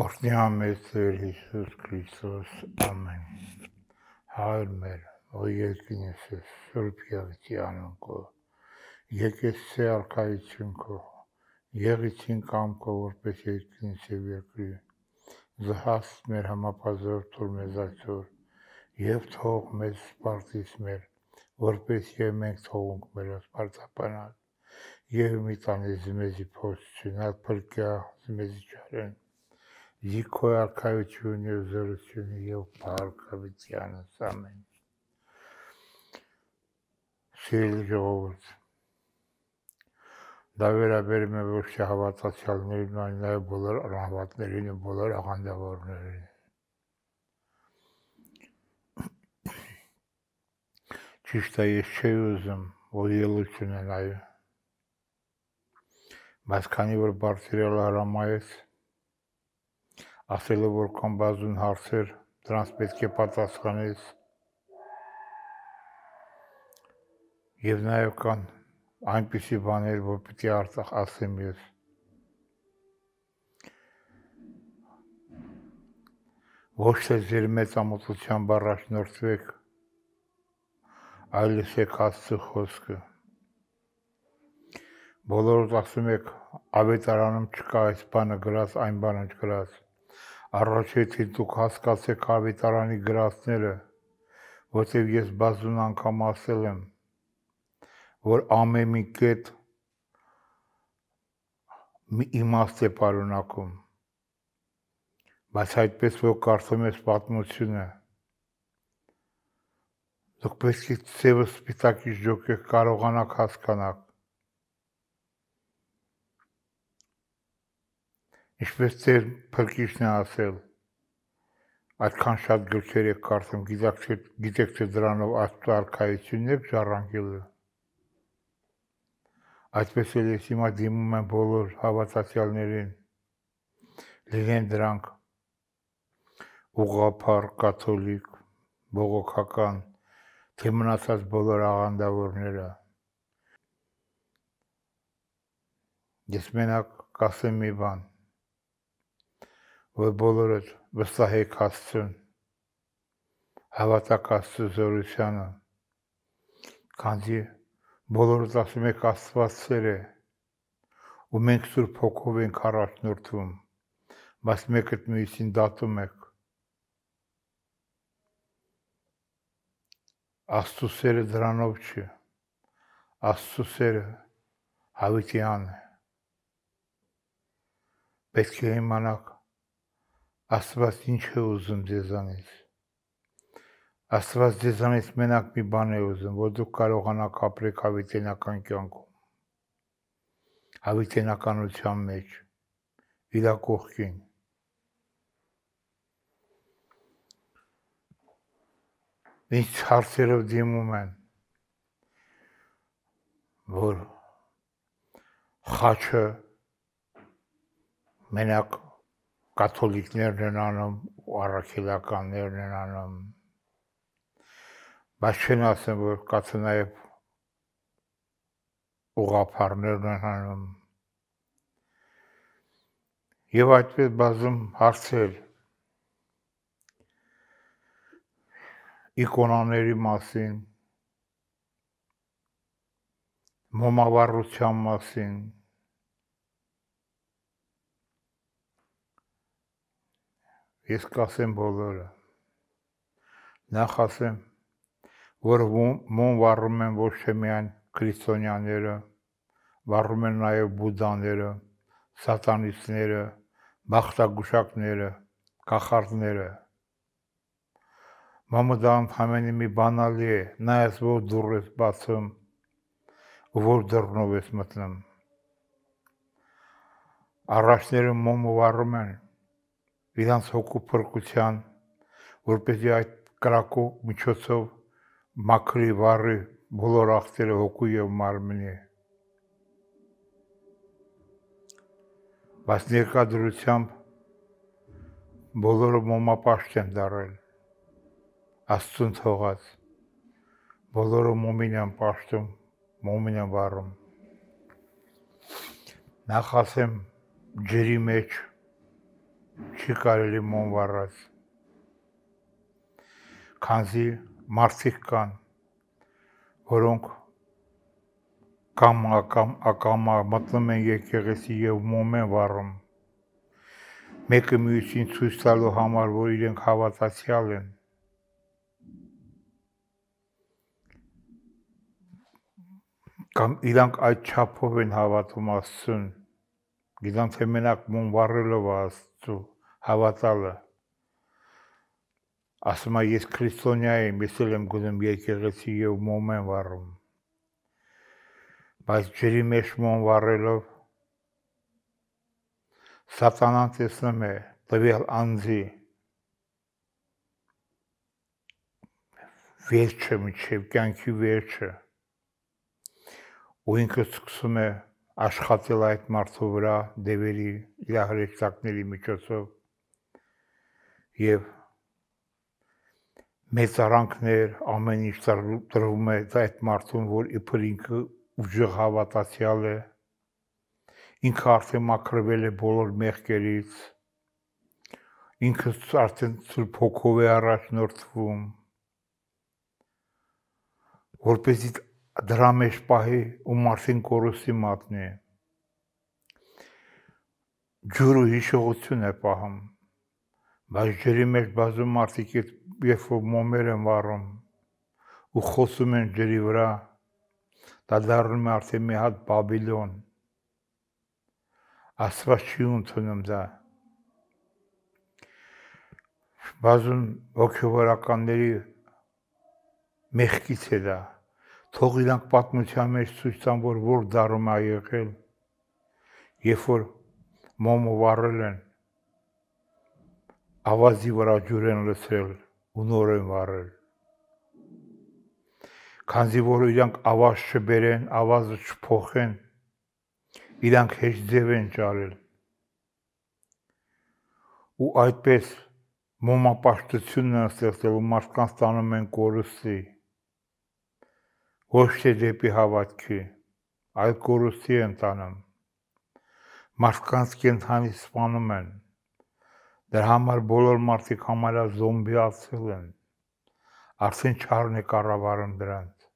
Օրհնյա մեզ Տեր Հիսուս Քրիստոս, ամեն։ Հայր մեր, որ երկին ես ես, Սուրբ Եղիցի անունքով, եկես ցե արքայություն քո, եղիցին կամքո որպես երկին սև երկրի, զհաս մեր համապազոր թուր մեզ այսօր, և թող մեզ սպարտից մեր, որպես և մենք թողունք մեր սպարտապանալ, և մի տանես մեզի փոս, չնակ փրկյա մեզի չարեն, Никој Аркавиќ не зарече ни ја Паркавиќ ја на самен. Seyirci olurdu. Da beraberime bu şehvat açalını nanlay bulur, rahmetlerini bulur, akanda varlarını. Çişte şey uzun, o yıl için ayı. Maskani bir partiyle aramayız. ասելով որ կան բազում հարցեր, դրանց պետք է պատասխանես։ Եվ նաև կան այնպիսի բաներ, որ պիտի Արցախ ասեմ ես։ Ոչ թե ձեր մեծ ամոթությամբ առաջնորդվեք, այլ լսեք Աստծո խոսքը։ Բոլորդ ասում եք, ավետարանում չկա այս բանը գրած, այն բանը չգրած։ Առաջեցի դուք հասկացեք ավետարանի գրածները, որտեղ ես բազում անգամ ասել եմ, որ ամեն մի կետ մի իմաստ է պարունակում։ Բայց այդպես որ կարծում ես պատմությունը, դուք պետք է ծևը սպիտակի ժոկը կարողանաք հասկանալ Ինչպես ծեր փրկիչն է ասել, այդքան շատ գրքեր եք կարդում, գիտեք թե գիտեք թե դրանով Աստծո արքայությունն եք ժառանգելու։ Այդպես էլ ես հիմա դիմում եմ բոլոր հավատացյալներին, լինեն դրանք ուղղափառ կաթոլիկ, բողոքական, թե մնացած բոլոր աղանդավորները։ Ես մենակ կասեմ մի բան, որ բոլորը վստահեք Աստծուն, հավատակ Աստծո զորությանը, քանզի բոլորս ասում եք Աստված ծեր է, ու մենք Սուրբ Հոգով ենք առաջնորդվում, բայց մեկը մյուսին դատում եք։ Աստծո սերը դրանով չէ։ Աստծո սերը հավիտյան է։ Պետք է իմանանք Աստված ինչ է ուզում ձեզանից։ Աստված ձեզանից մենակ մի բան է ուզում, որ դուք կարողանաք ապրեք հավիտենական կյանքում։ Հավիտենականության մեջ իր կողքին։ Ինչ հարցերով դիմում են, որ խաչը մենակ կաթոլիկներն են անում, առաքելականներն են անում։ Բայց չեն ասեմ, որ կացը նաև ուղափառներն են անում։ Եվ այդպես բազում հարցեր իկոնաների մասին, մոմավառության մասին, մասին Ես կասեմ բոլորը։ Նախ ասեմ, որ մոն վառում են ոչ թե միայն քրիստոնյաները, վառում են նաև բուդաները, սատանիստները, բախտագուշակները, կախարդները։ Մամուդան ամենի մի բանալի է, նայես որ դուռ ես բացում, որ դռնով ես մտնում։ Առաջները մոմը վառում են, իրանց հոգու փրկության, որպեսզի այդ կրակու միջոցով մաքրի վառի բոլոր աղբերը հոգու եւ մարմնի։ Բայց ներկայությամբ բոլորը մոմապաշտ են դարել աստուն թողած բոլորը մոմինյան պաշտում մոմինյան վառում նախ ասեմ ջրի մեջ չի կարելի մոնվառած։ Քանզի մարդիկ կան, որոնք կամ կամ ակամա մտնում են եկեղեցի եւ մոմ են վառում։ Մեկը մյուսին ցույց տալու համար, որ իրենք հավատացյալ են։ Կամ իրանք այդ չափով են հավատում Աստծուն։ Գիտան թե մենակ մոմ վառելով Աստծուն Աստծո հավատալը։ Ասում է, ես քրիստոնյա եմ, ես էլ եմ գնում եկեղեցի եւ մոմ եմ վառում։ Բայց ջրի մեջ մոմ վառելով Սատանան տեսնում է տվյալ անձի վերջը, միջև կյանքի վերջը ու ինքը սկսում է աշխատել այդ մարդու վրա դևերի իր հրեշտակների միջոցով եւ մեծ արանքներ ամեն ինչ տրվում է այդ մարդուն, որ իբր ինքը ուժեղ հավատացյալ է։ Ինքը արդեն մաքրվել է բոլոր մեղքերից։ Ինքը արդեն Սուրբ Հոգով է առաջնորդվում։ Որպեսզի դրա մեջ պահի ու մարսին կորուստի մատնի է։ Ջուրը հիշողություն է պահում։ Բայց ջրի մեջ բազում մարդիկ երբ որ մոմեր են վառում ու խոսում են ջրի վրա, դա դառնում է արդեն մի հատ Բաբիլոն։ Աստված չի ընդունում դա։ Բազում ոգևորականների մեղքից է դա։ դա թող իրանք պատմության մեջ ցույց տան, որ որ դարում է եղել, երբ որ մոմով առել են, ավազի վրա ջուր են լցրել ու նոր են վառել։ Քանզի որ իրանք ավազ չբերեն, ավազը չփոխեն, իրանք հեշտ ձև են ճարել։ Ու այդպես մոմապաշտությունը ստեղծելու մարդկանց տանում են կորստի ոչ թե դեպի հավատքի, այլ կորուստի են տանում։ Մարդկանց կենթանի սպանում են։ Դրա համար բոլոր մարդիկ համարյա զոմբիացել են։ Արդեն չարն է կառավարում դրանց։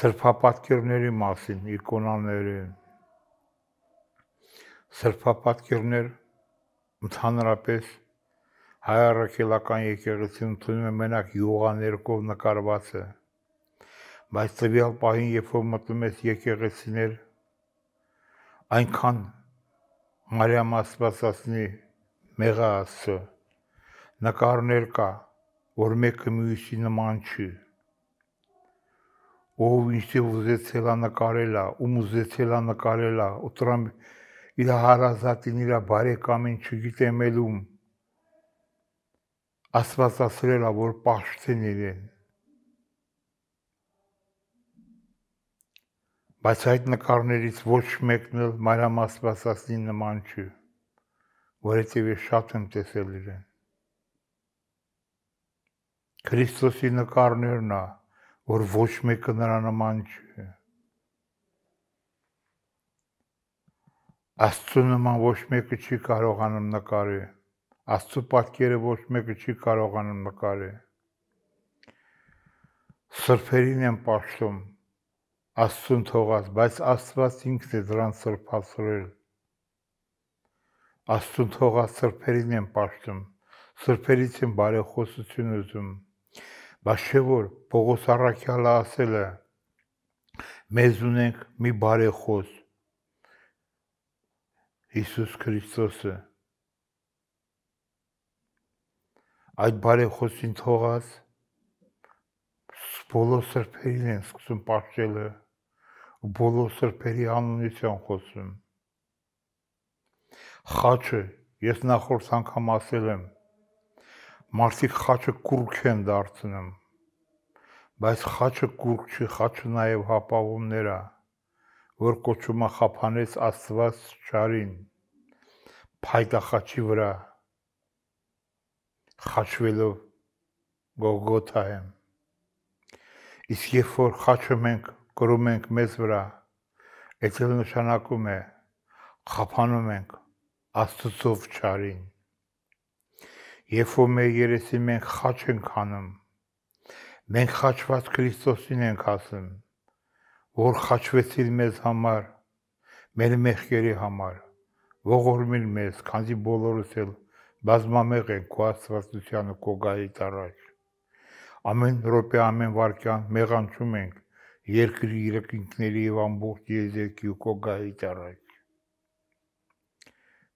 Սրբապատկերների մասին, իկոնաների սրբապատկերներ ընդհանրապես հայարակելական եկեղեցին ընդունում է մենակ յուղաներկով նկարվածը։ Բայց ծվիալ պահին, երբ որ մտնում ես եկեղեցիներ, այնքան Մարիամ Աստվածածնի մեղա աստծո նկարներ կա, որ մեկը մյուսի նման չի։ Ով ինչի ուզեցելա նկարելա, ում ուզեցելա նկարելա, ու տրամ իր հարազատին իր բարեկամին չգիտեմ ելում Աստված ասրել է, որ պաշտին իրեն։ Բայց այդ նկարներից ոչ մեկն էլ Մարիամ Աստվածածին նման չի, որովհետև շատ եմ տեսել իրեն։ Քրիստոսի նկարներն է, որ ոչ մեկը նրա նման չի։ Աստծո նման ոչ մեկը չի կարողանում նկարել Աստծո պատկերը ոչ մեկը չի կարողանում նկարել։ Սրբերին են պաշտում Աստծուն թողած, բայց Աստված ինքն է դրան սրբացրել։ Աստծուն թողած սրբերին են պաշտում, սրբերից են բարեխոսություն ուզում։ Բայց չէ որ Պողոս առաքյալը ասել է. Մեզ ունենք մի բարեխոս Հիսուս Քրիստոսը այդ բարեխոսին թողած բոլոր սրբերին են սկսում պատճելը ու բոլոր սրբերի անունիցան խոսում խաչը ես նախորդ անգամ ասել եմ մարդիկ խաչը կուրք են դարձնում բայց խաչը կուրք չի խաչը նաև հապաղումներ է որ կոչումը խափանեց աստված ճարին փայտախաչի վրա խաչվելով Գողգոթայում։ Իսկ երբ որ խաչում ենք, գրում ենք մեզ վրա, այդ էլ նշանակում է խափանում ենք Աստծով ճարին։ Երբ որ մեր երեսի մենք խաչ ենք անում, մենք խաչված Քրիստոսին ենք ասում, որ խաչվեցին մեզ համար, մեր մեղքերի համար, ողորմին մեզ, քանզի բոլորս էլ բազմամեղ են քո աստվածությանը քո գահից առաջ։ Ամեն րոպե, ամեն վարքյան մեղանչում ենք երկրի իրականքների եւ ամբողջ եզերքի քո գահից առաջ։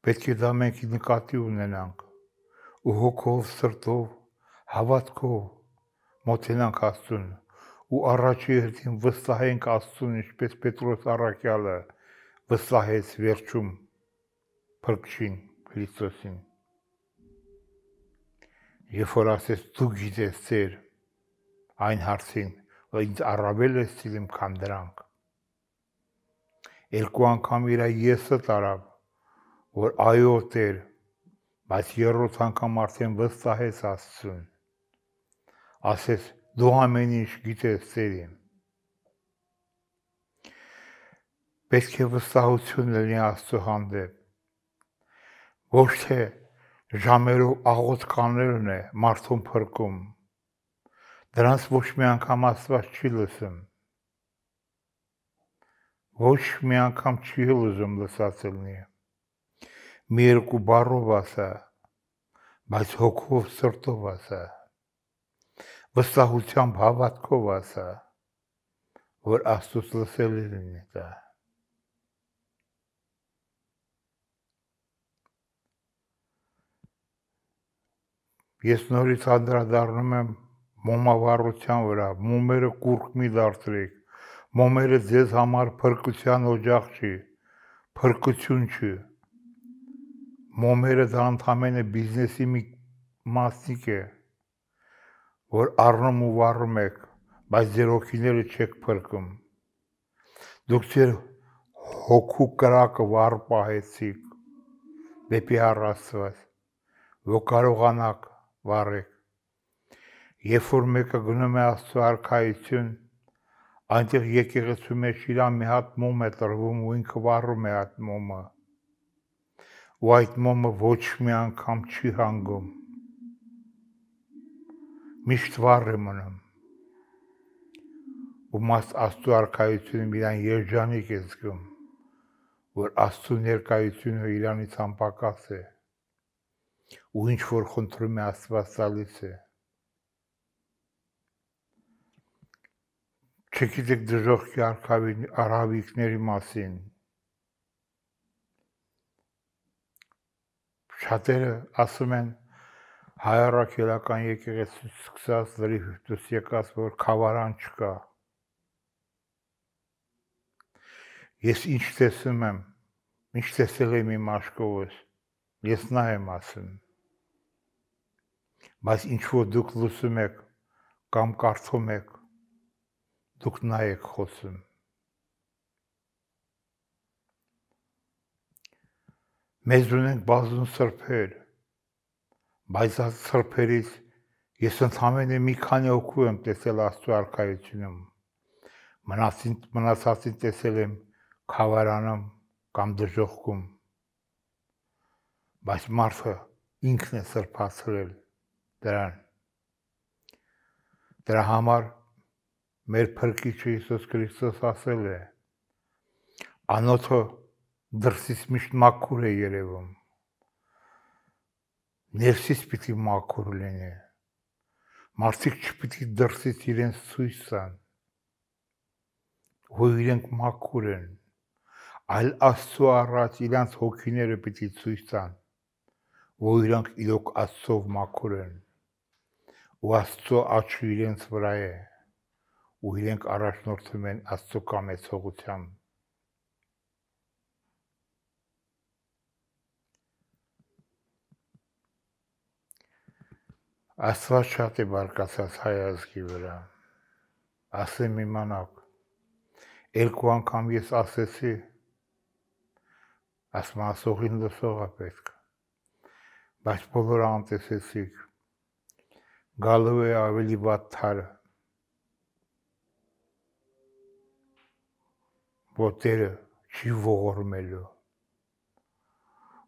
Պետք է դա մենք նկատի ունենանք ու հոգով, սրտով, հավատքով մոտենանք Աստծուն ու առաջի հերթին վստահենք Աստծուն, ինչպես Պետրոս առաքյալը վստահեց վերջում փրկչին Քրիստոսին։ Երբ որ ասես դու գիտես ծեր այն հարցին, որ ինձ առավել է ցիլիմ քան դրանք։ Երկու անգամ իր եսը տարավ, որ այո Տեր, բայց երրորդ անգամ արդեն վստահեց Աստծուն։ Ասես դու ամեն ինչ գիտես ծերին։ Պետք է վստահություն լինի Աստծո հանդեպ։ Ոչ թե ժամերով աղոտ կանելն է մարդուն փրկում։ Դրանց ոչ մի անգամ Աստված չի լսում։ Ոչ մի անգամ չի ուզում լսածելնի։ Մի երկու բառով ասա, բայց հոգով սրտով ասա։ Վստահությամբ հավատքով ասա, որ Աստուծո լսելի լինի դա։ Ես նորից անդրադառնում եմ մոմավառության վրա, մոմերը կուրք մի դարձրեք։ Մոմերը ձեզ համար փրկության օջախ չի, փրկություն չի։ Մոմերը դա ընդամենը բիզնեսի մի մասնիկ է, որ առնում ու վառում եք, բայց ձեր օքիները չեք փրկում։ Դուք ձեր հոգու կրակը վառ պահեցիք դեպի առաստված, որ կարողանաք վառեք։ Երբ որ մեկը գնում է Աստծո արքայություն, այնտեղ եկեղեցու մեջ իրան մի հատ մոմ է տրվում ու ինքը վառում է այդ մոմը։ Ու այդ մոմը ոչ մի անգամ չի հանգում։ Միշտ վառ է մնում։ Ու մաս Աստծո արքայությունը իրան երջանիկ է զգում որ Աստծո ներկայությունը իրանից անպակաս է ու ինչ որ խնդրում է Աստված տալիս է։ Չգիտեք դժոխքի արքավին արավիկների մասին։ Շատերը ասում են հայարակելական եկեղեցուց սկսած լրի հյուսիս եկած որ խավարան չկա։ Ես ինչ տեսնում եմ, ինչ տեսել եմ իմ աչքովս։ Ես նայեմ ասում Բայց ինչ որ դուք լսում եք կամ կարծում եք, դուք նա եք խոսում։ Մեզ ունենք բազում սրբեր, բայց այդ սրբերից ես ընդհանրապես մի քանի օկու եմ տեսել Աստծո արքայությունում։ Մնացին մնացածին տեսել եմ խավարանում կամ դժոխքում։ Բայց մարդը ինքն է սրբացրել դրան։ Դրա համար մեր Փրկիչը Հիսուս Քրիստոս ասել է. Անոթը դրսից միշտ մաքուր է երևում։ Ներսից պիտի մաքուր լինի։ Մարդիկ չպիտի դրսից իրենց ցույց տան։ Ու իրենք մաքուր են։ Այլ Աստծո առած իրենց հոգիները պիտի ցույց տան, որ իրենք իրոք Աստծով մաքուր են ու Աստծո աչքը իրենց վրա է ու իրենք առաջնորդվում են Աստծո կամեցողությամբ Աստված շատ է բարկացած հայազգի վրա։ Ասեմ իմանակ։ Երկու անգամ ես ասեցի ասմասողին լսողա պետք։ Բայց բոլորը անտեսեցիք գալու է ավելի վատ թարը ոտերը չի ողորմելու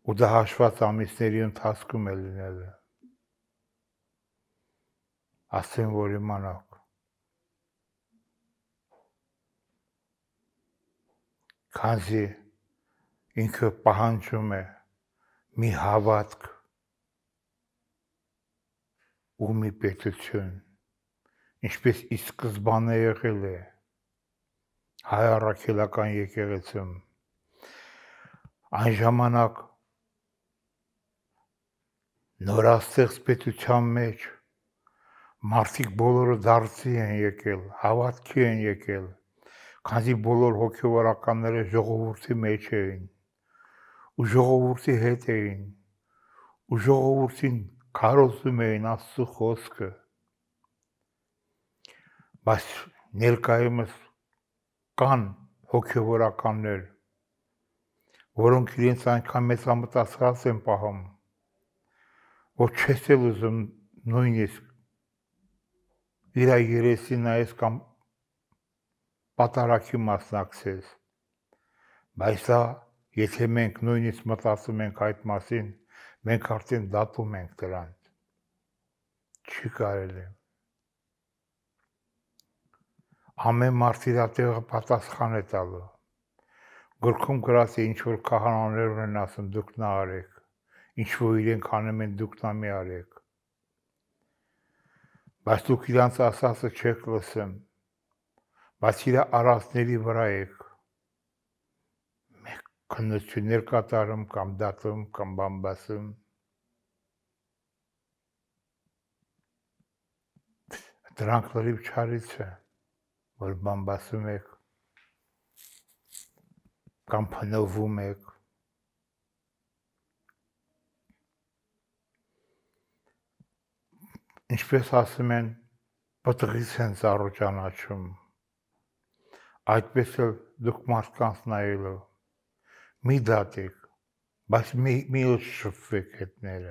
ու դա հաշված ամիսների ընթացքում է լինելը ասեմ որ իմանաք քանզի ինքը պահանջում է մի հավատք ու մի պետություն, ինչպես ի սկզբանե եղել է հայ առաքելական եկեղեցում։ Այն ժամանակ նորաստեղծ պետության մեջ մարդիկ բոլորը դարձի են եկել, հավատքի են եկել, քանի բոլոր հոգևորականները ժողովրդի մեջ էին ու ժողովրդի հետ էին ու ժողովրդին քարոզում էին Աստծո խոսքը։ Բայց ներկայումս կան հոգևորականներ, որոնք իրենց այնքան մեծ ամտասած են պահում, որ չես էլ ուզում նույնիսկ իր երեսին այս կամ պատարակի մասնակցես։ Բայց դա, եթե մենք նույնիսկ մտածում ենք այդ մասին, մենք արդեն դատում ենք դրան։ Չի կարելի։ Ամեն մարդ իր տեղը պատասխան է տալու։ Գրքում գրած է ինչ որ քահանաներ ունեն ասում դուք նա արեք։ Ինչ որ իրենք անում են դուք նա մի արեք։ Բայց դուք իրանց ասածը չեք լսում։ Բայց իր առածների վրա եք քննություններ կատարում կամ դատում կամ բամբասում դրանք լրիվ չարից է որ բամբասում եք կամ փնովում եք ինչպես ասում են բտղից են ծառու ճանաչում այդպես էլ դուք մարդկանց նայելով մի դատեք, բայց մի միոց շփվեք հետները։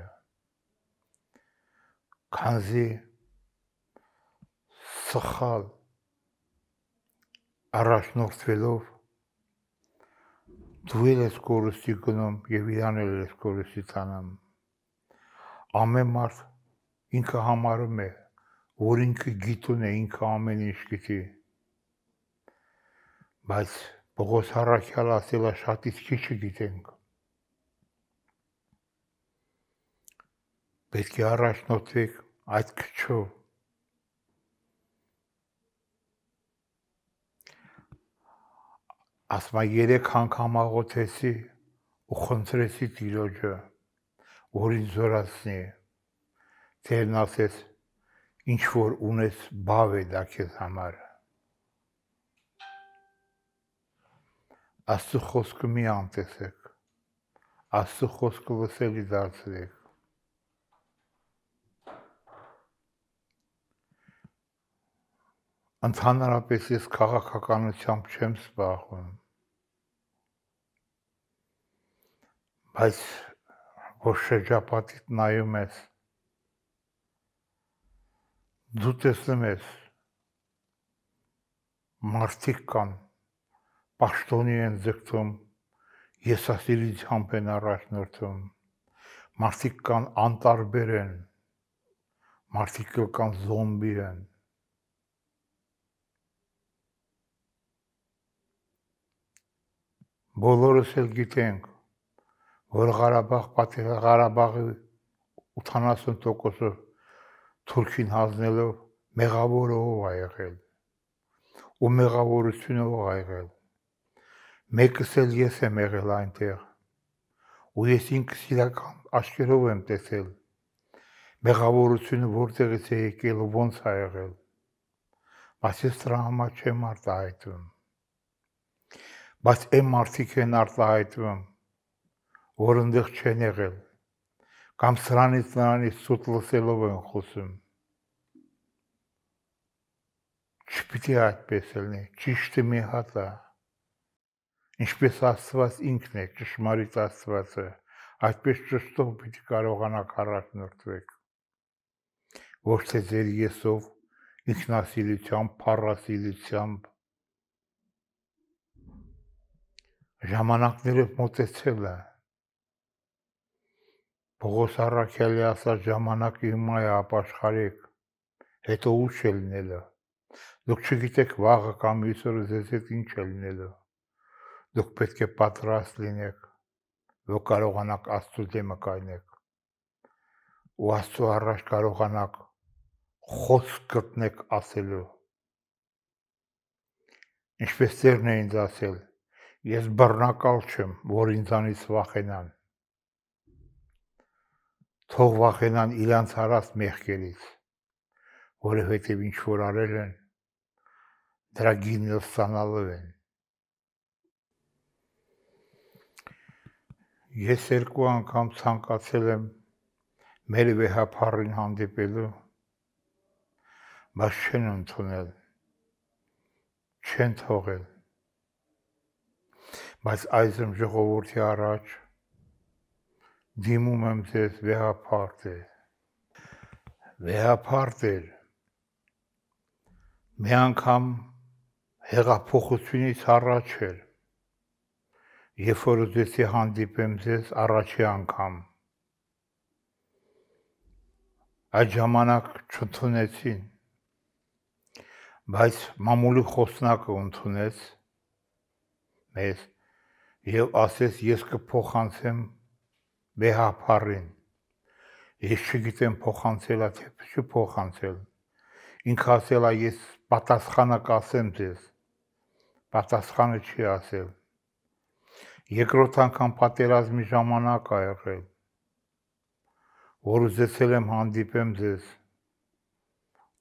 Քանզի սխալ առաջնորդվելով դու ես կորստի գնում եւ իրան էլ ես կորստի ցանում ամեն մարդ ինքը համարում է որ ինքը գիտուն է ինքը ամեն ինչ գիտի բայց Պողոս Հարաքյալ ասել է շատից քիչը գիտենք։ Պետք է առաջնորդվեք այդ քչով։ Ասում է 3 անգամ աղոթեցի ու խնդրեցի Տիրոջը, որ ինձ զորացնի։ Տերն ասեց, ինչ որ ունես, բավ է դա քեզ համար։ Աստծո խոսքը մի անտեսեք։ Աստծո խոսքը վսելի դարձրեք։ Անցանարապես ես քաղաքականությամբ չեմ զբաղվում։ Բայց որ շրջապատիտ նայում ես, դու տեսնում ես, մարդիկ կան, աշտոնի են ձգտում, եսասիրությամբ են առաջնորդում։ Մարդիկ կան անտարբեր են, մարդիկ կան զոմբի են։ Բոլորս էլ գիտենք, որ Ղարաբաղ պատերը Ղարաբաղի 80%-ը Թուրքին հանձնելով մեղավորը ով ա եղել ու մեղավորությունը ով ա եղել մեկս էլ ես եմ եղել այնտեղ ու ես ինքս իրական աչքերով եմ տեսել մեղավորությունը որտեղից է եկել ու ոնց է եղել բայց ես դրա համար չեմ արտահայտում բայց այն մարդիկ են արտահայտվում որ ընդեղ չեն եղել կամ սրանից նրանից սուտ լսելով են խոսում չպիտի այդպես լինի ճիշտը մի հատ է ինչպես Աստված ինքն է, ճշմարիտ Աստվածը, այդպես ճշտով պիտի կարողանաք առաջնորդվեք։ Ոչ թե ձեր եսով, ինքնասիրությամբ, փառասիրությամբ ժամանակներով մտածելը Պողոս Արաքյալի ասած ժամանակը հիմա է ապաշխարեք, հետո ուշ է լինելը։ Դուք չգիտեք վաղը կամ յուսօրը ձեզ հետ ինչ է լինելը դուք պետք է պատրաստ լինեք, որ կարողանաք Աստծո դեմը կայնեք։ Ու Աստծո առաջ կարողանաք խոսք գտնեք ասելու։ Ինչպես ծերն է ինձ ասել, ես բռնակալ չեմ, որ ինձանից վախենան։ Թող վախենան իրանց հարած մեղքերից, որովհետև ինչ որ արել են, դրա գինը ստանալով են։ Ես երկու անգամ ցանկացել եմ մեր վեհապարին հանդիպելու, բայց չեն ընդունել, չեն թողել։ Բայց այժմ ժողովրդի առաջ դիմում եմ ձեզ վեհապարտեր։ Վեհապարտեր։ Մի անգամ հեղափոխությունից առաջ էր երբ որ ուզեցի հանդիպեմ ձեզ առաջի անգամ։ Այդ ժամանակ չընդունեցին, բայց մամուլի խոսնակը ընդունեց մեզ եւ ասեց ես կփոխանցեմ բեհափարին ես չգիտեմ փոխանցելա թե չփոխանցել ինքը ասելա ես պատասխանը կասեմ ձեզ պատասխանը չի ասել Երկրորդ անգամ պատերազմի ժամանակ ա եղել, որ ուզեցել եմ հանդիպեմ ձեզ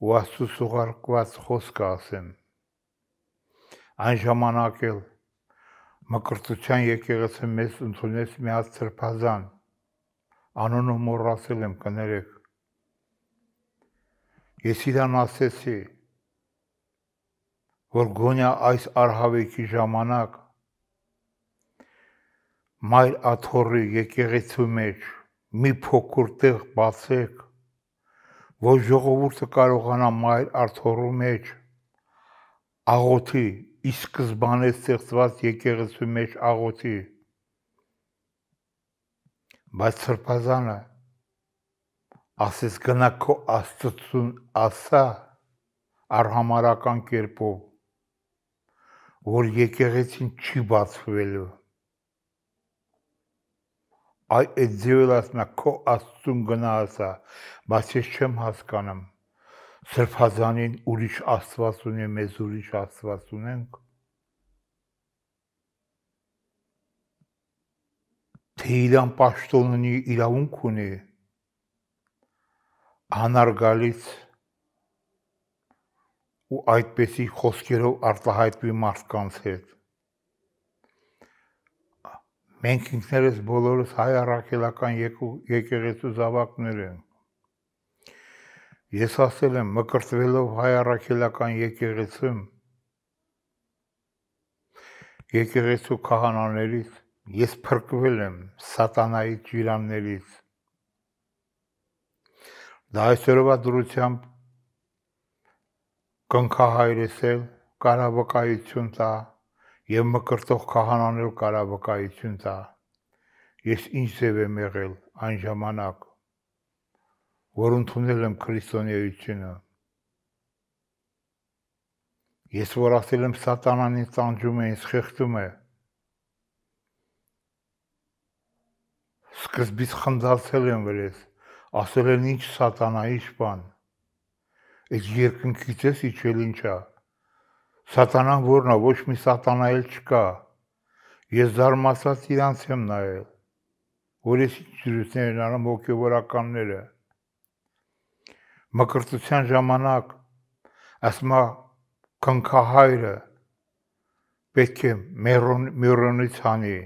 ու աստծո սողարկված խոսքը ասեմ։ Այն ժամանակ էլ մկրտության եկեղեցը մեզ ընդունեց մի հատ ծրփազան։ Անոնը մոռացել եմ, կներեք։ Ես իրան ասեցի, որ գոնյա այս արհավեկի ժամանակ մայր աթորի եկեղեցու մեջ մի փոքր տեղ բացեք, որ ժողովուրդը կարողանա մայր աթորու մեջ աղոթի, ի սկզբանե ստեղծված եկեղեցու մեջ աղոթի։ Բայց սրբազանը ասես գնա քո աստծուն ասա արհամարական կերպով որ եկեղեցին չի բացվելու այդ ձևով ասում է քո աստուն գնացա բայց ես չեմ հասկանում սրբազանին ուրիշ աստված ունի մեզ ուրիշ աստված ունենք թե իրան պաշտոն ունի իրավունք ունի անարգալից ու այդպեսի խոսքերով արտահայտվի մարդկանց հետ Մենք ինքներս բոլորս հայ առաքելական եկեղեցու զավակներ ենք։ Ես ասել եմ, մկրտվելով հայ առաքելական եկեղեցում եկեղեցու քահանաներից ես փրկվել եմ սատանայի ջիրաններից։ Դա այսօրվա դրությամբ կնքահայրեսել, կարավկայություն տա, եւ մկրտող քահանան էլ կարա վկայություն տա։ Ես ինչ ձև եմ եղել այն ժամանակ, որ ընդունել եմ քրիստոնեությունը։ Ես որ ասել եմ սատանան ինձ տանջում է, ինձ խեղդում է։ Սկզբից խնդացել եմ վրես, ասել են ինչ սատանա, ինչ բան։ Այդ երկնքից էս իջել ինչա։ ինչ Սատանան որն է, ոչ մի սատանա էլ չկա։ Ես զարմացած իրանց եմ նայել, որ ես ծրուցներ են անում հոգևորականները։ Մկրտության ժամանակ ասմա քնքահայրը պետք է մերոն մերոնից հանի,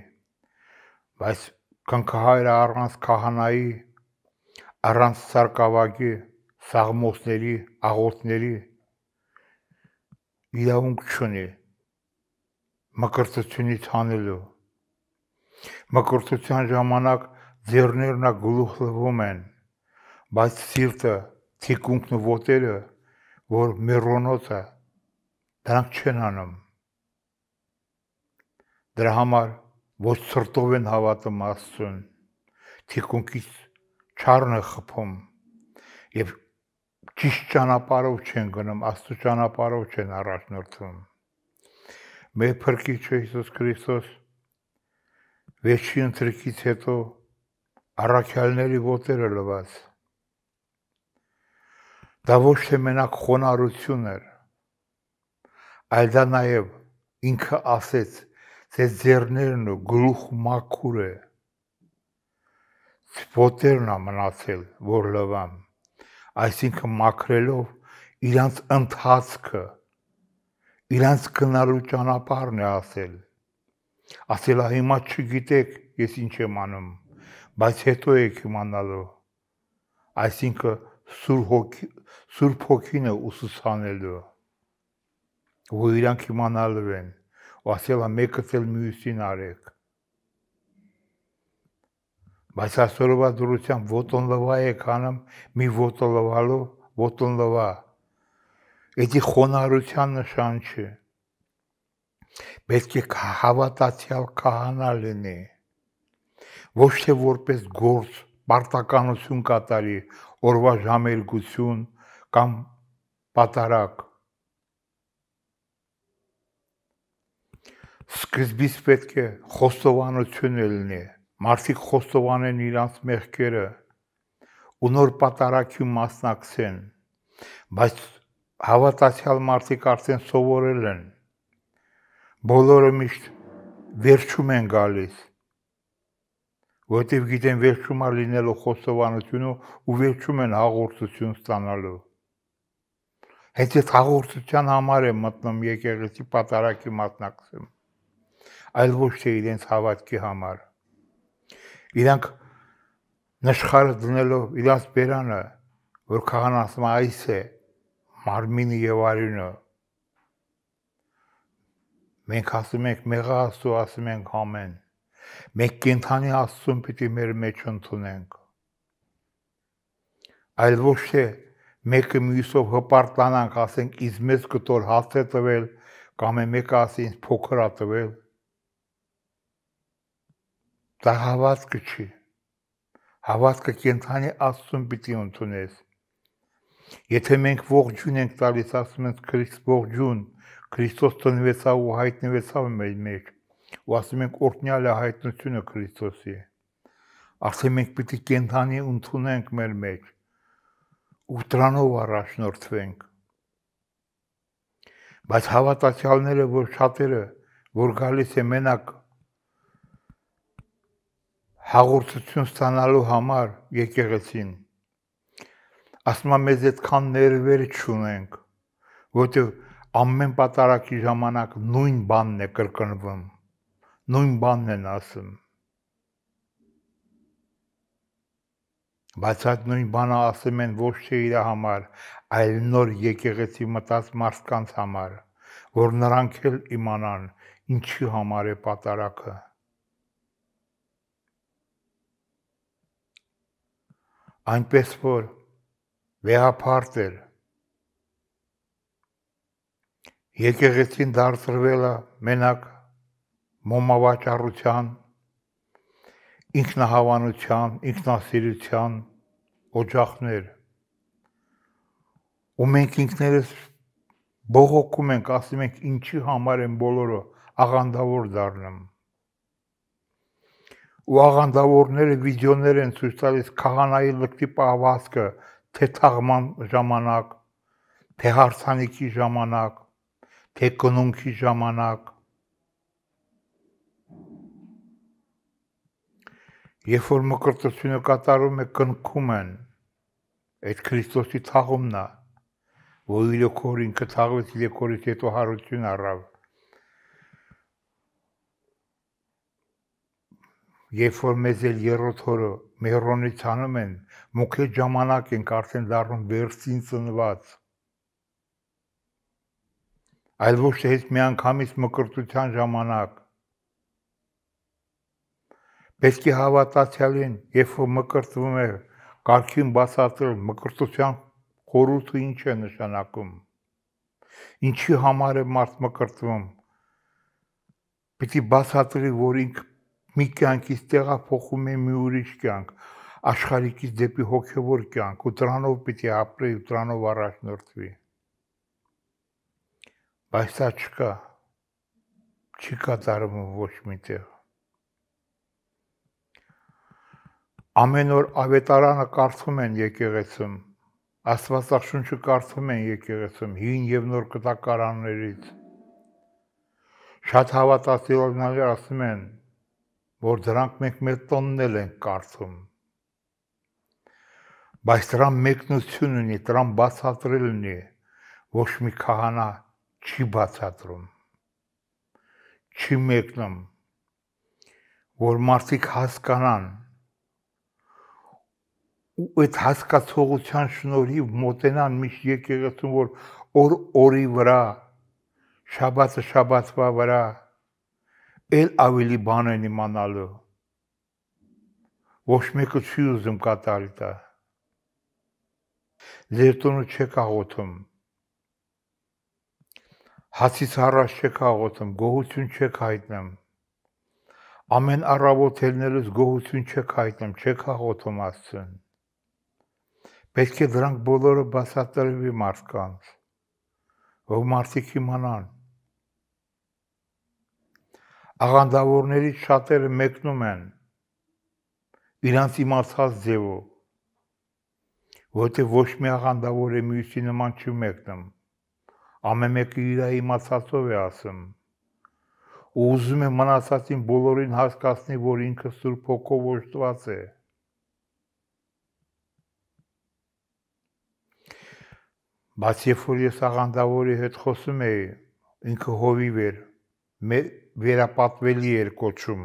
բայց քնքահայրը առանց քահանայի, առանց սարկավագի, սաղմոսների, աղոթների իրավունք չունի մկրտությունից հանելու։ Մկրտության ժամանակ ձեռներն գլուխ լվում են, բայց սիրտը, թիկունքն ու ոտերը, որ մերոնոցը դրանք չեն անում։ Դրա համար ոչ սրտով են հավատում Աստծուն, թիկունքից չառն է խփում եւ ճիշտ ճանապարհով չեն գնում, Աստծո ճանապարհով չեն առաջնորդվում։ Մեր Փրկիչը Հիսուս Քրիստոս վերջին ծրկից հետո առաքյալների ոտերը լվաց։ Դա ոչ թե մենակ խոնարհություն էր, այլ դա նաև ինքը ասեց ձեր ձեռներն ու գլուխ մաքուր է ոտերն է մնացել որ լվամ այսինքն մաքրելով իրանց ընթացքը իրանց գնալու ճանապարհն է ասել ասել է հիմա չգիտեք ես ինչ եմ անում բայց հետո եք իմանալու այսինքն սուր հոգի սուրբ հոգին է ուսուսանելու որ իրանք իմանալու են ու ասել է մեկը ցել մյուսին արեք Բայց այսօրվա դրությամբ ոտոնլվա է կանում մի ոտոլվալու ոտոնլվա։ Էդի խոնարհության նշան չէ։ Պետք է հավատացյալ քահանա լինի։ Ոչ թե որպես գործ պարտականություն կատարի օրվա ժամերգություն կամ պատարակ սկզբից պետք է խոստովանություն լինի Մարդիկ խոստովանեն իրանց մեղքերը ու նոր պատարակյուն մասնակցեն։ Բայց հավատացյալ մարդիկ արդեն սովորել են։ Բոլորը միշտ վերջում են գալիս։ Որտեւ գիտեն վերջումա լինելու խոստովանությունը ու վերջում են հաղորդություն ստանալու։ Հետ այդ հաղորդության համար է մտնում եկեղեցի պատարակի մասնակցում։ Այլ ոչ թե իրենց հավատքի համար իրանք նշխարը դնելով իրանց բերանը, որ քահանան ասում է այս է մարմինը եւ արյունը։ Մենք ասում ենք մեղա աստու ասում ենք ամեն։ Մենք կենթանի աստուն պիտի մեր մեջ ընդունենք։ Այլ ոչ թե մեկը մյուսով հպարտանանք, ասենք, իզ մեզ կտոր հաց է տվել, կամ է մեկը ասի ինձ փոքր է տվել, Դա հավատքը չի։ Հավատքը կենթանի Աստծուն պիտի ընդունես։ Եթե մենք ողջուն ենք տալիս, ասում ենք Քրիստ ողջուն, Քրիստոս տնվեցավ ու հայտնվեցավ մեր մեջ։ Ու ասում ենք օրհնյալ է հայտնությունը Քրիստոսի։ Արդեն մենք պիտի կենթանի ընդունենք մեր մեջ։ Ու դրանով առաջնորդվենք։ Բայց հավատացյալները, որ շատերը, որ գալիս է մենակ հաղորդություն ստանալու համար եկեղեցին։ Ասում եմ, մեզ այդքան ներվեր չունենք, որտեղ ամեն պատարակի ժամանակ նույն բանն է կրկնվում։ Նույն բանն են ասում։ Բայց այդ նույն բանը ասում են ոչ թե իր համար, այլ նոր եկեղեցի մտած մարդկանց համար, որ նրանք էլ իմանան ինչի համար է պատարակը այնպես որ վեհապարտ էր եկեղեցին դարձրվել է մենակ մոմավաճառության ինքնահավանության ինքնասիրության օջախներ ու մենք ինքներս բողոքում ենք ասում ենք ինչի համար են բոլորը աղանդավոր դառնում ու աղանդավորները վիդեոներ են ցույց տալիս քահանայի լկտի պահվածքը թե թաղման ժամանակ, թե հարցանիքի ժամանակ, թե կնունքի ժամանակ։ Երբ որ մկրտությունը կատարում է կնքում են, այդ Քրիստոսի թաղումն է, որ իլոքոր ինքը թաղվեց, իլոքորից հետո հարություն առավ երբ որ մեզ էլ երրորդ օրը մերոնից անում են, մուքե ժամանակ ենք արդեն դառնում վերցին ծնված։ Այլ ոչ թե այդ միանգամից մկրտության ժամանակ։ Պետք է հավատացյալին, երբ որ մկրտվում է, կարքին բացատրել մկրտության խորութը ինչ է նշանակում։ Ինչի համար է մարդ մկրտվում։ Պետք է բացատրի, որ ինքը մի կյանքից տեղափոխում է մի ուրիշ կյանք, աշխարհիկից դեպի հոգևոր կյանք, ու դրանով պիտի ապրի, ու դրանով առաջնորդվի։ Բայց սա չկա։ Չի կատարվում ոչ միտեղ։ Ամեն օր ավետարանը կարդում են եկեղեցում, Աստվածաշունչը կարդում են եկեղեցում հին եւ նոր կտակարաններից։ Շատ հավատացյալներ ասում են, որ դրանք մենք մեր տոննել ենք կարծում։ Բայց դրա մեկնություն ունի, դրան բացատրել ունի, ոչ մի քահանա չի բացատրում։ Չի մեկնում, որ մարդիկ հասկանան, ու այդ հասկացողության շնորհիվ մոտենան միշտ եկեղեցուն, որ օր օրի վրա, շաբաթը շաբաթվա վրա, շաբաթ ել ավելի բան են իմանալու։ Ոչ մեկը չի ուզում կատարի դա։ Ձերտոնը չեք աղոթում։ Հացից առաջ չեք աղոթում, գողություն չեք հայտնում։ Ամեն առավոտ ելնելուց գողություն չեք հայտնում, չեք աղոթում Աստծուն։ Պետք է դրանք բոլորը բացատրվի մարդկանց, որ մարդիկ իմանան աղանդավորներից շատերը մեկնում են իրանց իմացած ձևով, որտեղ ոչ մի աղանդավոր է մյուսի նման չի մեկնում, ամեն մեկը իր իմացածով է ասում, ու ուզում է մնացածին բոլորին հասկացնի, որ ինքը Սուրբ Հոգով օժտված է։ Բայց երբ որ ես աղանդավորի հետ խոսում էի, ինքը հովիվ էր, մեր վերապատվելի էր կոչում։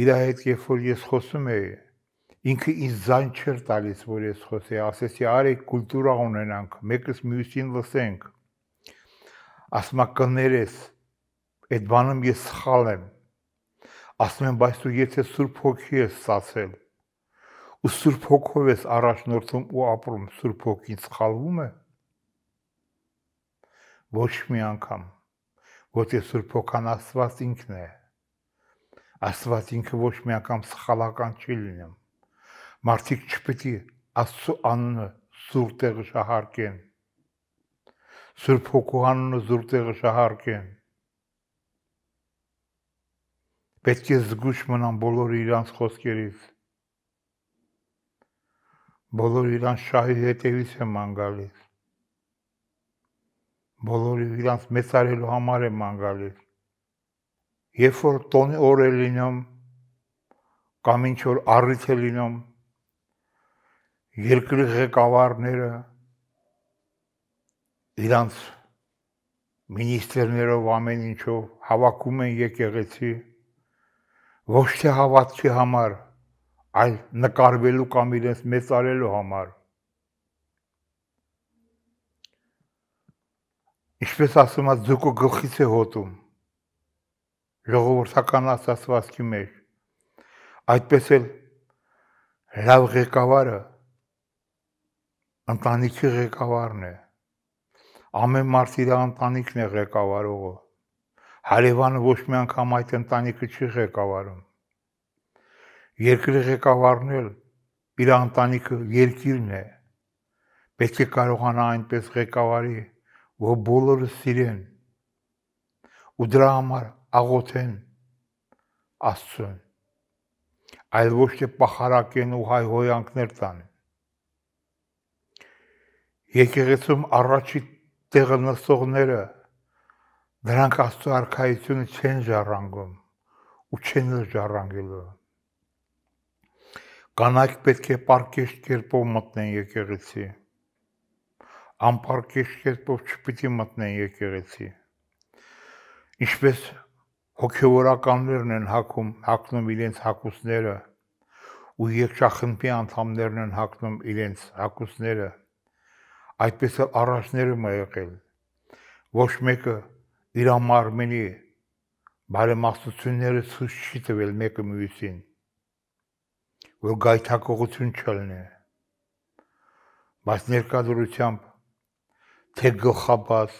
Իր հետ երբ որ ես խոսում էի, ինքը ինձ զայն չէր տալիս, որ ես խոսեի, ասեցի, արեք կուլտուրա ունենանք, մեկս մյուսին լսենք։ Ասում կներես, այդ բանում ես սխալ եմ։ Ասում եմ, բայց դու եթե Սուրբ Հոգի ես ծածել, ու Սուրբ Հոգով ես առաջնորդում ու ապրում, Սուրբ Հոգին սխալվում է ոչ մի անգամ Գուցե Սուրբոքան Աստված ինքն է։ Աստված ինքը ոչ մի անգամ սխալական չի լինում։ Մարդիկ չպետք է Աստծո անունը սուր տեղը շահարկեն։ Սուրբ Հոգու անունը զուր տեղը շահարկեն։ Պետք է զգուշ մնան բոլոր իրանց խոսքերից։ Բոլոր իրանց շահի հետևից են ման գալիս բոլորի իրանց մեծարելու համար եմ անգալել։ Երբ որ տոնի օր է լինում կամ ինչ որ առիթ է լինում երկրի ղեկավարները իրանց մինիստրներով ամեն ինչով հավաքում են եկեղեցի ոչ թե հավատքի համար, այլ նկարվելու կամ իրենց մեծարելու համար Ինչպես ասում է ձուկը գլխից է հոտում։ Ժողովրդական ասացվածքի մեջ այդպես էլ լավ ղեկավարը ընտանիքի ղեկավարն է։ Ամեն մարդ իր ընտանիքն է ղեկավարողը։ Հարևանը ոչ մի անգամ այդ ընտանիքը չի ղեկավարում։ Երկրի ղեկավարն էլ իր ընտանիքը երկիրն է։ Պետք է կարողանա այնպես ղեկավարի որ բոլորը սիրեն ու դրա համար աղոթեն Աստծուն այլ ոչ թե փախարակեն ու հայհոյանքներ տան եկեղեցում առաջի տեղը նստողները նրանք Աստծո արքայությունը չեն ժառանգում ու չեն ժառանգելու կանայք պետք է պարկեշտ կերպով մտնեն եկեղեցի անպարկեշտ կերպով չպիտի մտնեն եկեղեցի։ Ինչպես հոգևորականներն են հակում, հակնում իրենց հակուսները, ու երկչախմբի անդամներն են հակնում իրենց հակուսները, այդպես էլ առաջներում է եղել։ Ոչ մեկը իր մարմնի բարեմաստությունները ցույց չի տվել մեկը մյուսին, որ գայթակղություն չլինի։ Բայց ներկայությամբ թե գլխաբաց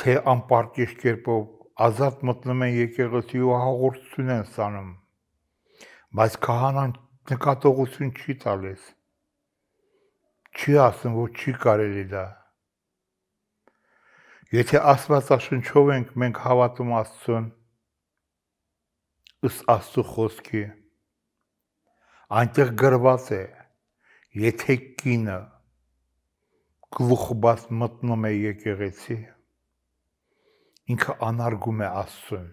թե անպարկիշտ կերպով ազատ մտնում են եկեղեցի ու հաղորդություն են ստանում բայց քահանան նկատողություն չի տալիս չի ասում որ չի կարելի դա եթե աստվածաշնչով ենք մենք հավատում աստծուն ըստ աստծո խոսքի այնտեղ գրված է եթե կինը գլուխը բաց մտնում է եկեղեցի ինքը անարգում է աստծուն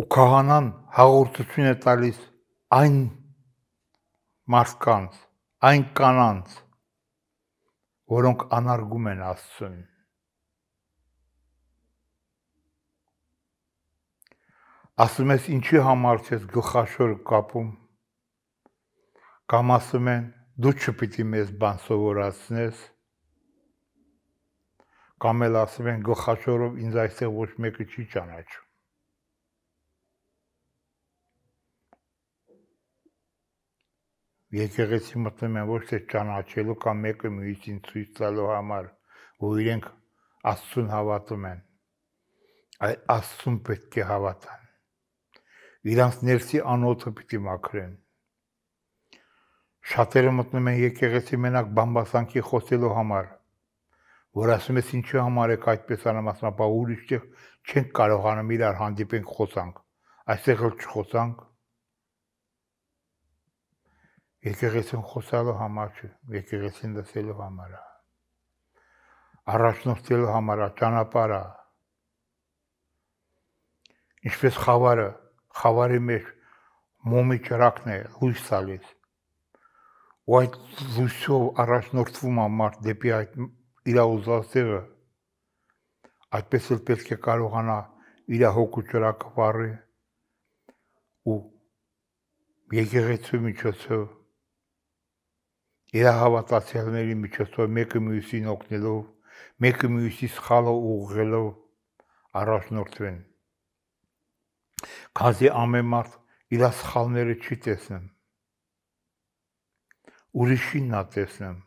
ու քահանան հաղորդություն է տալիս այն մարդկանց այն կանանց որոնք անարգում են աստծուն ասում ես ինչի համար ես գլխաշոր կապում Կամ ասում են դու չպիտի մեզ բան սովորացնես։ Կամ էլ ասում են գլխաչորով ինձ այստեղ ոչ մեկը չի ճանաչում։ Եկեղեցի մտնում են ոչ թե ճանաչելու կամ մեկը մյուսին ցույց տալու համար, որ իրենք Աստծուն հավատում են։ Այլ Աստծուն պետք է հավատան։ Իրանց ներսի անոթը պիտի մաքրեն։ Շատերը մտնում են եկեղեցի մենակ բամբասանքի խոսելու համար, որ ասում ես ինչու համար եք այդպես անում, ասում ապա ուրիշտեղ չենք կարողանում իրար հանդիպենք խոսանք, այստեղ էլ չխոսանք։ Եկեղեցին խոսալու համար չէ, եկեղեցին դասելու համար է։ Առաջնորդելու համար է, ճանապարհը։ Ինչպես խավարը, խավարի մեջ մոմի ճրակն է հույս տալիս ու այդ զույսով առաջնորդվում է մարդ դեպի այդ իր ուզածերը այդպես էլ պետք է կարողանա իր հոգու ճրակը վառի ու եկեղեցու միջոցով իր հավատացյալների միջոցով մեկը մյուսին օգնելով, մեկը մյուսի սխալը ուղղելով առաջնորդվեն։ Քազի ամեն մարդ իր սխալները չի տեսնում ուրիշին նա տեսնեմ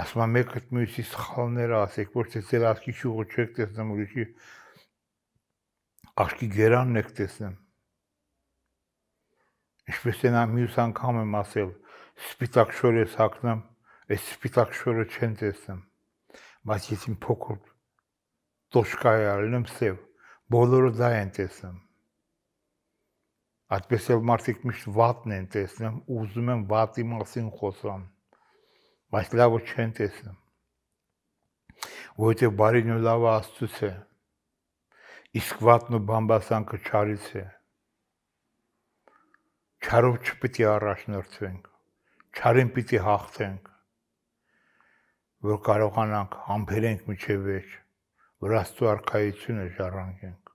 ասում եմ մեկը մյուսի սխալները ասեք, ոչ թե ձեր աչքի շուղը չեք տեսնում, ուրիշի աչքի գերանն եք տեսնում։ Ինչպես են մյուս անգամ եմ ասել, սպիտակ շոր ես հակնեմ, այս սպիտակ շորը չեն տեսնում։ Բայց ես իմ փոքր տոշկայա լինեմ սև, բոլորը դա են տեսնում։ Այդպես էլ մարդիկ միշտ վատն են տեսնում, ուզում են վատի մասին խոսան, բայց լավը չեն տեսնում։ Որտե բարին ու լավը Աստծուց է։ Իսկ վատն ու բամբասանքը չարից է։ Չարով չպիտի առաջնորդվենք, չարին պիտի հաղթենք, որ կարողանանք համբերենք միջև վեճ, որ Աստծո արքայությունը ժառանգենք։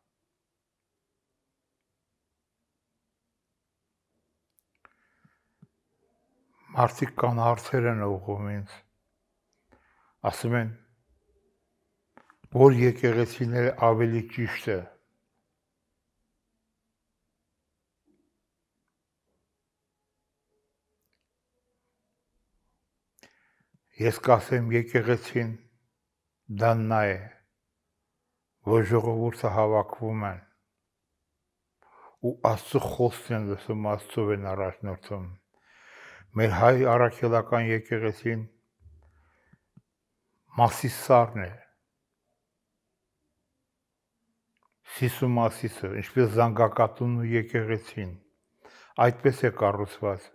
մարդիկ կան հարցեր են ուղղում ինձ։ Ասում են, որ եկեղեցիները ավելի ճիշտ է։ Ես կասեմ եկեղեցին դաննա է, որ ժողովուրդը հավաքվում են ու աստծո խոսքն են լսում, աստծով են առաջնորդում մեր հայ առաքելական եկեղեցին մասիս սառն է սիսու մասիսը ինչպես զանգակատուն ու եկեղեցին այդպես է կառուցված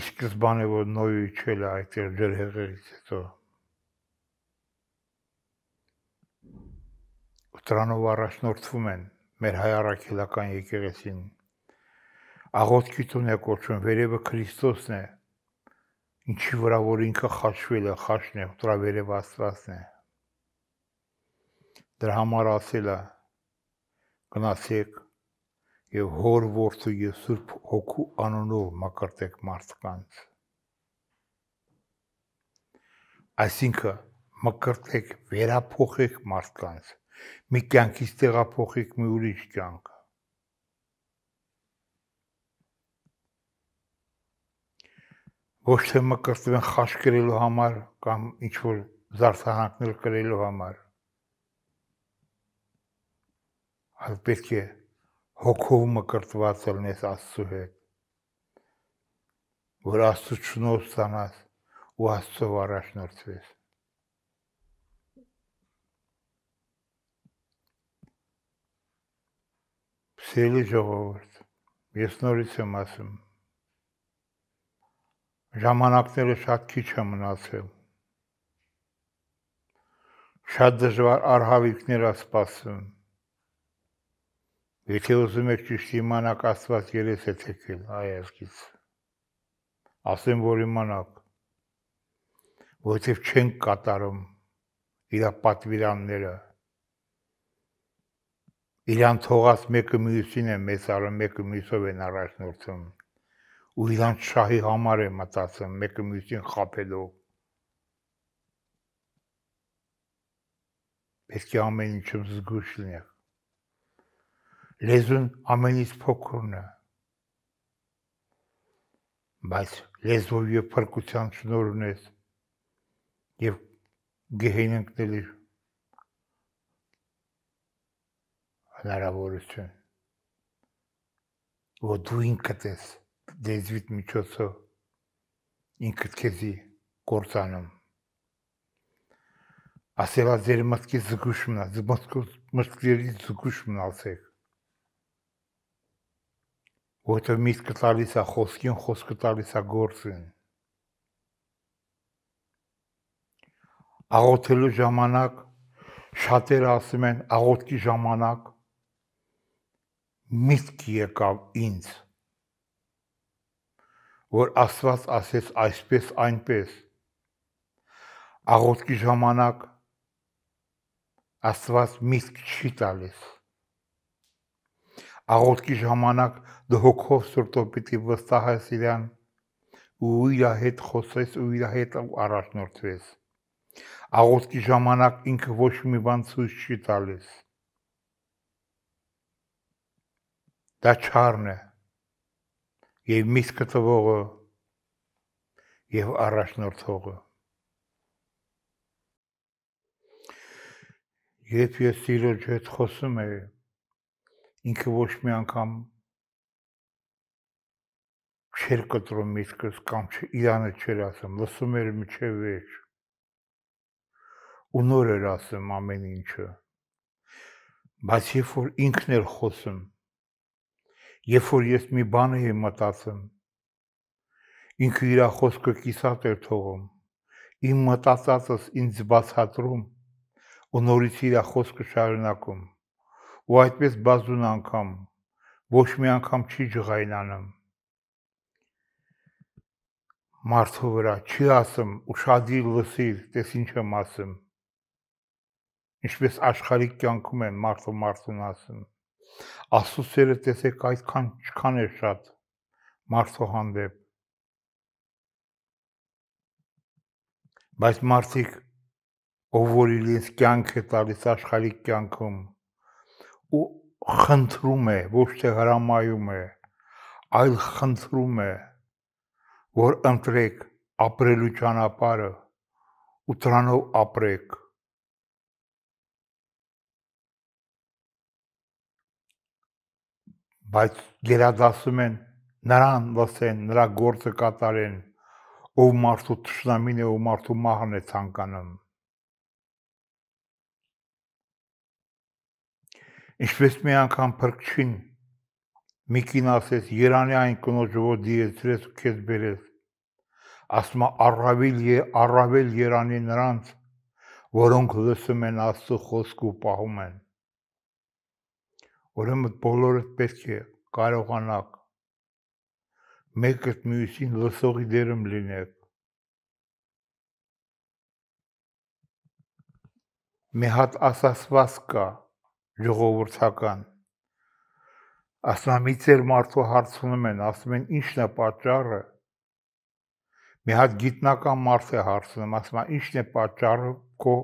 ի սկզբանե որ նոյի չել է այդ ջրհեղեղից հետո դրանով առաջնորդվում են մեր հայ առաքելական եկեղեցին աղոթքի տուն է կոչվում, վերևը Քրիստոսն է, ինչի վրա որ ինքը խաչվել է, խաչն է, դրա վերև աստվածն է։ Դրա համար ասել է գնացեք եւ հոր որդու եւ Սուրբ հոգու անունով մակարդեք մարդկանց։ Այսինքն մկրտեք, վերափոխեք մարդկանց։ Մի կյանքից տեղափոխեք մի ուրիշ կյանք։ ոչ թե մկրտվեն խաշկրելու համար կամ ինչ որ զարթանակներ կրելու համար այլ պետք է հոգով մկրտված լինես Աստծո հետ որ Աստծո ճնով ստանաս ու Աստծով առաջնորդվես Սիրելի ժողովուրդ ես նորից եմ ասում ժամանակները շատ քիչ է մնացել։ Շատ դժվար արհավիքներ է սպասում։ Եթե ուզում եք ճիշտ իմանալ Աստված երես է ցեկել հայերից։ Ասեմ, որ իմանաք, որովհետև չեն կատարում իր պատվիրանները։ Իրան թողած մեկը մյուսին է մեծարում, մեկը մյուսով են առաջնորդում։ մեկ ու իրանց շահի համար է մտածում մեկը մյուսին խափելու պետք է ամեն ինչում զգուշ լինել լեզուն ամենից փոքրն է բայց լեզվով եւ փրկության շնորհ ունես եւ գեհեն ընկնելի հնարավորություն որ դու ինքդ ես դեզվիտ միջոցով ինքդ քեզի կործանում ասելա ձեր մտքի զգուշմնա, մտքերի զգուշմնա ասեք։ Որդով միտքը տալիս է խոսքին, խոսքը տալիս է գործին։ Աղոթելու ժամանակ շատերը ասում են աղոթքի ժամանակ միտք եկավ ինձ որ Աստված ասեց այսպես այնպես աղոթքի ժամանակ Աստված միսք չի տալիս աղոթքի ժամանակ դհոքով սրտով պիտի վստահես իրան ու իր հետ խոսես ու իր հետ առաջնորդվես աղոթքի ժամանակ ինքը ոչ մի բան ցույց չի տալիս դա չարն է եւ միսկը տվողը եւ առաջնորդողը երբ ես սիրոջ հետ խոսում եմ ինքը ոչ մի անգամ չեր կտրում միսկս կամ իրանը չեր ասում լսում էր միջև վեր ու նոր էր ասում ամեն ինչը բացի որ ինքն էր խոսում Երբ որ ես մի բան էի մտածում, ինքը իր խոսքը կիսատ էր թողում։ Իմ մտածածս ինձ բացատրում ու նորից իր խոսքը շարունակում։ Ու այդպես բազում անգամ ոչ մի անգամ չի ջղայնանում մարդու վրա չի ասում ուշադիր լսիր տես ինչ եմ ասում ինչպես աշխարհի կյանքում են մարդը մարդուն ասում մարդ Աստծո սերը տեսեք այսքան չքան է շատ մարդու հանդեպ։ Բայց մարդիկ, ով որ իրենց կյանք է տալիս աշխարհի կյանքում ու խնդրում է, ոչ թե հրամայում է, այլ խնդրում է, որ ընտրեք ապրելու ճանապարհը ու դրանով ապրեք բայց գերադասում են նրան, ոսեն, նրա գործը կատարեն, ով մարդու ճշնամին է, ով մարդու մահն է ցանկանում։ Ինչպես մի անգամ փրկչին մի կին ասեց, «Երանի այն կնոջը, որ դիեցրես ու քեզ բերես»։ Ասում է, «Առավել է, առավել Երանի նրանց, որոնք լսում են Աստծո խոսքը ու պահում են»։ Ուրեմն բոլորը պետք է կարողանաք մեկը մյուսին լսողի դերում լինել։ Մի հատ ասասված կա ժողովրդական Ասլամից էլ մարդու հարցնում են, ասում են ի՞նչն է պատճառը։ Մի հատ գիտնական մարդ է հարցնում, ասում է ի՞նչն է պատճառը քո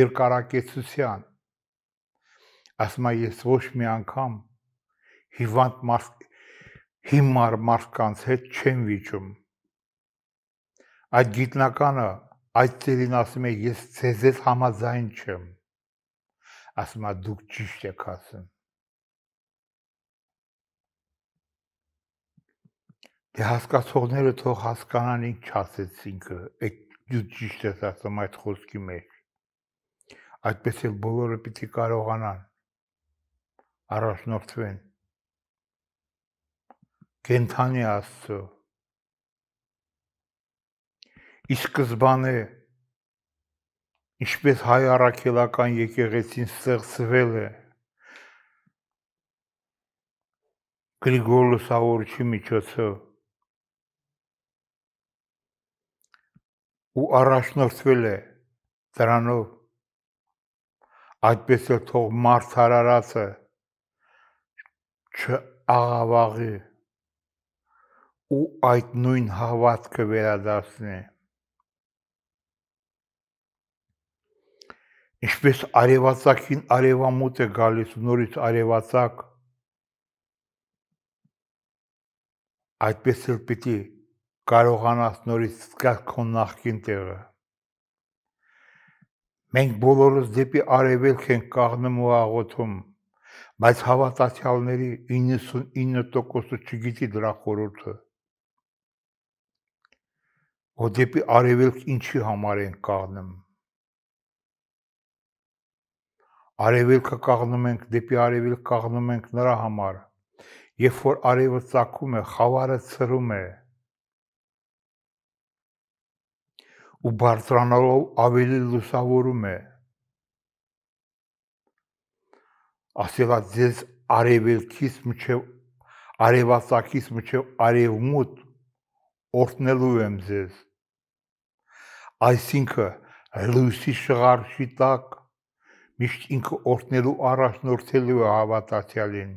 երկարակեցության ասում է ես ոչ մի անգամ հիվանդ մարդ հիմար մարդկանց հետ չեմ վիճում այդ գիտնականը այդ ծերին ասում է ես ցեզես համաձայն չեմ ասում է դուք ճիշտ եք ասում դե հասկացողները թող հասկանան ինչ ասեց ինքը այդ դու ճիշտ ես ասում այդ խոսքի մեջ այդպես էլ բոլորը պիտի կարողանան առաջնորդվեն կենթանի աստծո ի սկզբանե ինչպես հայ առաքելական եկեղեցին ստեղծվել է Գրիգոր Լուսավորչի միջոցով ու առաջնորդվել է դրանով այդպես էլ թող մարդ հարարածը չաղավաղի ու այդ նույն հավատքը վերադարձնի։ Ինչպես արևածակին արևամուտ է գալիս նորից արևածակ, այդպես էլ պիտի կարողանաս նորից զգաս քո նախկին տեղը։ Մենք բոլորս դեպի արևելք ենք կաղնում ու աղոթում, բայց հավատացյալների 99%-ը չգիտի դրա խորհուրդը։ Որ դեպի արևելք ինչի համար են կաղնում։ Արևելքը կաղնում ենք, դեպի արևելք կաղնում ենք նրա համար, երբ որ արևը ծակում է, խավարը ծրում է, ու բարձրանալով ավելի լուսավորում է։ ասելա ձեզ արևելքից մինչև արևածագից մինչև արևմուտ օրտնելու եմ ձեզ այսինքն լույսի շղարշի տակ միշտ ինքը օրտնելու առաջնորդելու է հավատացյալին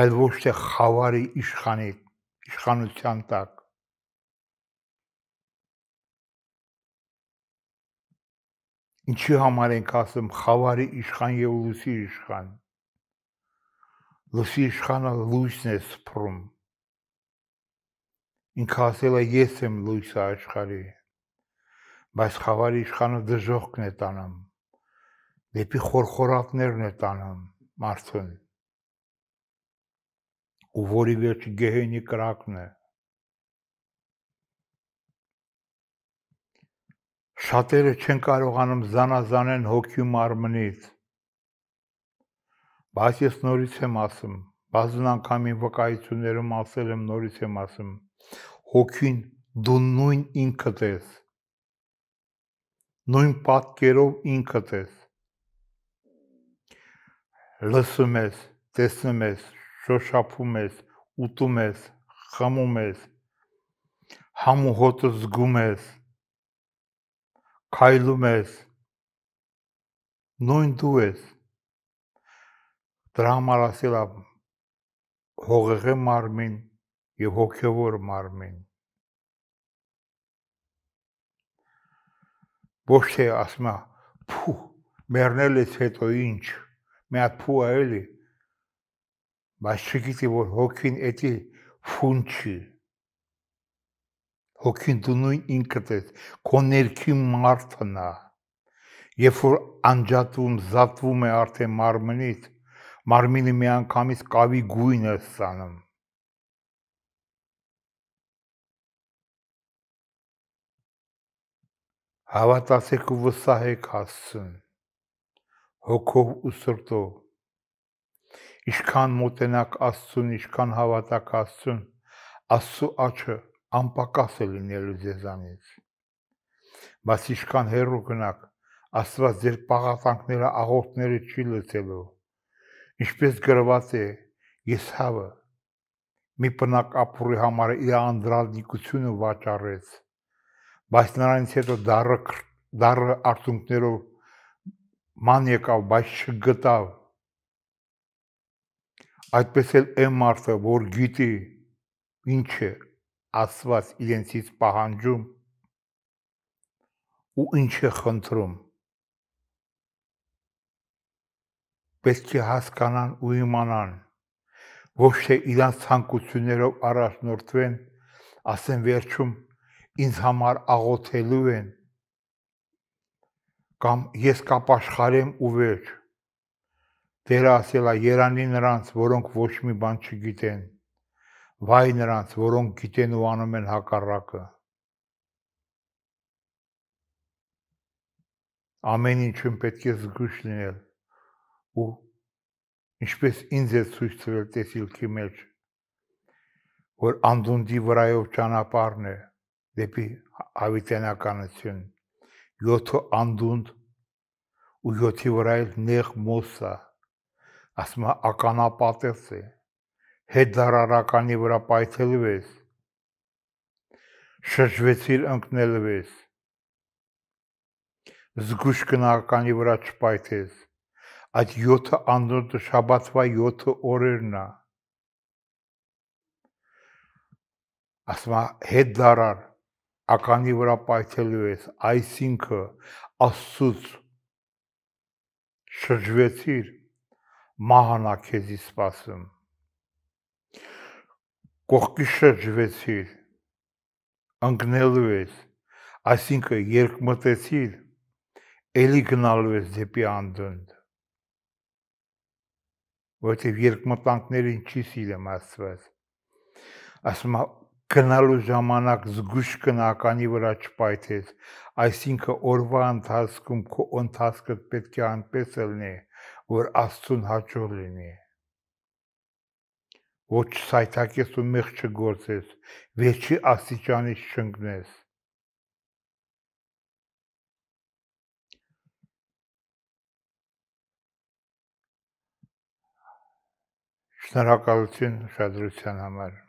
այլ ոչ թե խավարի իշխանի իշխանության տակ Ինչի համար ենք ասում խավարի իշխան եւ լուսի իշխան։ Լուսի իշխանը լույսն է սփռում։ Ինքը ասել է ես եմ լույսը աշխարհի։ Բայց խավարի իշխանը դժողքն է տանում։ Դեպի խորխորատներն է տանում մարդուն։ Ու որի վերջի գեհենի կրակն է։ Շատերը չեն կարողանում զանազանեն հոգյու մարմնից։ Բայց ես նորից եմ ասում, բազում անգամին վկայություններում ասել եմ, նորից եմ ասում, հոգին դու նույն ինքդ ես։ Նույն պատկերով ինքդ ես։ Լսում ես, տեսնում ես, շոշափում ես, ուտում ես, խմում ես, համուհոտը զգում ես, քայլում ես նույն դու ես դրա համար ասելա հողեղե մարմին եւ հոգեվոր մարմին ոչ թե ասմա փու մեռնելից հետո ինչ մի հատ փու էլի բայց չգիտի որ հոգին էտի ֆունչի հոգին դնույն ինքդ է, քո ներքին մարդն է։ Երբ որ անջատվում, զատվում է արդեն մարմնից, մարմինը միանգամից կավի գույն է ստանում։ Հավատացեք ու վստահեք Աստծուն։ Հոգով ու սրտով։ Ինչքան մոտենակ Աստծուն, ինչքան հավատակ Աստծուն, Աստծո աչքը անպակաս է լինելու ձեզանից։ Բայց իշքան հերո գնաք, Աստված ձեր պաղատանքները աղոտները չի լցելու։ Ինչպես գրված է, ես հավը մի բնակ ապուրի համար իր անդրադնիկությունը վաճառեց, բայց նրանից հետո դարը դարը արդյունքներով ման եկավ, բայց չգտավ։ Այդպես էլ այն մարդը, որ գիտի ինչ է, Աստված իրենցից պահանջում ու ինչ է խնդրում։ Պետք է հասկանան ու իմանան, ոչ թե իրանց ցանկություններով առաջնորդվեն, ասեն վերջում ինձ համար աղոթելու են կամ ես կապաշխարեմ ու վերջ։ Տերը ասելա երանի նրանց, որոնք ոչ մի բան չգիտեն վայ նրանց, որոնք գիտեն ու անում են հակառակը։ Ամեն ինչում պետք է զգույշ լինել ու ինչպես ինձ է ցույց տվել տեսիլքի մեջ, որ անդունդի վրայով ճանապարհն է դեպի ավիտենականություն։ Յոթը անդունդ ու յոթի վրա էլ նեղ մոսա, ասում է ականապատես է հետդարարականի վրա պայթելվես, շրջվեցիր ընկնելվես, զգուշ կնականի վրա չպայթես, այդ յոթը անդորդը շաբաթվա յոթը օրերն է, ասմա հետդարար ականի վրա պայթելու ես, այսինքը աստծուց շրջվեցիր, մահանա քեզի սպասում կողքի շրջվեցիր, ընկնելու ես, այսինքն երկմտեցիր, ելի գնալու ես դեպի անդունդ։ Որտեւ երկմտանքներին չի սիրեմ Աստված։ Ասում գնալու ժամանակ զգուշ կնականի վրա չպայթես, այսինքն օրվա ընթացքում քո ընթացքը պետք է այնպես լինի, որ Աստուն հաջող լինի ոչ սայթակես ու մեղ չգործես, վեճի աստիճանից չընկնես։ Շնորհակալություն ուշադրության համար։